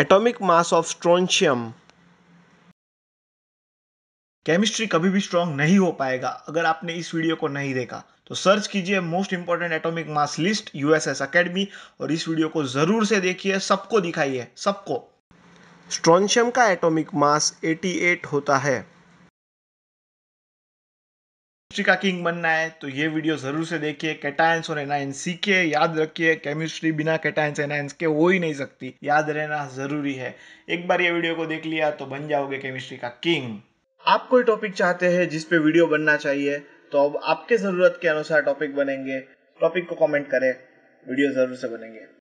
atomic mass of strontium chemistry कभी भी strong नहीं हो पाएगा अगर आपने इस वीडियो को नहीं देखा तो सर्च कीजिए most important atomic mass list USS academy और इस वीडियो को जरूर से देखिए सबको दिखाइए सबको स्ट्रॉन्शियम का एटॉमिक मास 88 होता है केमिस्ट्री का किंग बनना है तो ये वीडियो जरूर से देखिए कैटायंस और एनायंस सीखिए याद रखिए केमिस्ट्री बिना कैटायंस एनायंस के हो ही नहीं सकती याद रहना जरूरी है एक बार ये वीडियो को देख लिया तो बन जाओगे केमिस्ट्री का किंग आप कोई टॉपिक चाहते हैं जिसपे वीडियो बनना चाहिए तो अब आपके ज़रूरत के अनुसार टॉपिक बनेंगे टॉपिक को कमेंट करें वीडियो ज़रूर से बनेंगे